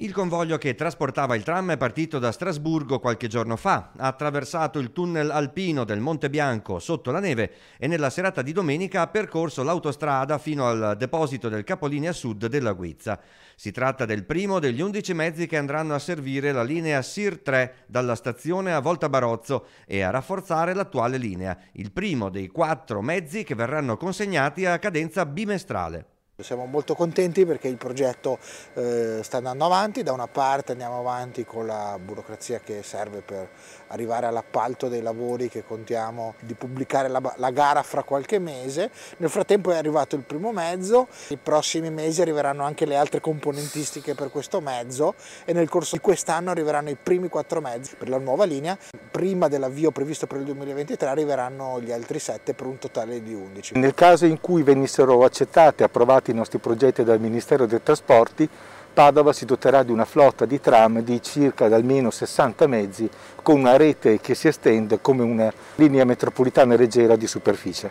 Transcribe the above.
Il convoglio che trasportava il tram è partito da Strasburgo qualche giorno fa, ha attraversato il tunnel alpino del Monte Bianco sotto la neve e nella serata di domenica ha percorso l'autostrada fino al deposito del capolinea sud della Guizza. Si tratta del primo degli 11 mezzi che andranno a servire la linea SIR 3 dalla stazione a Volta Barozzo e a rafforzare l'attuale linea, il primo dei quattro mezzi che verranno consegnati a cadenza bimestrale. Siamo molto contenti perché il progetto eh, sta andando avanti, da una parte andiamo avanti con la burocrazia che serve per arrivare all'appalto dei lavori che contiamo di pubblicare la, la, gara fra qualche mese, nel frattempo è arrivato il primo mezzo, nei prossimi mesi arriveranno anche le altre componentistiche per questo mezzo e nel corso di quest'anno arriveranno i primi quattro mezzi per la nuova linea, prima dell'avvio previsto per il 2023 arriveranno gli altri sette per un totale di 11. Nel caso in cui venissero accettate, e approvati finanziati i nostri progetti dal Ministero dei Trasporti, Padova si doterà di una flotta di tram di circa almeno 60 mezzi con una rete che si estende come una linea metropolitana leggera di superficie.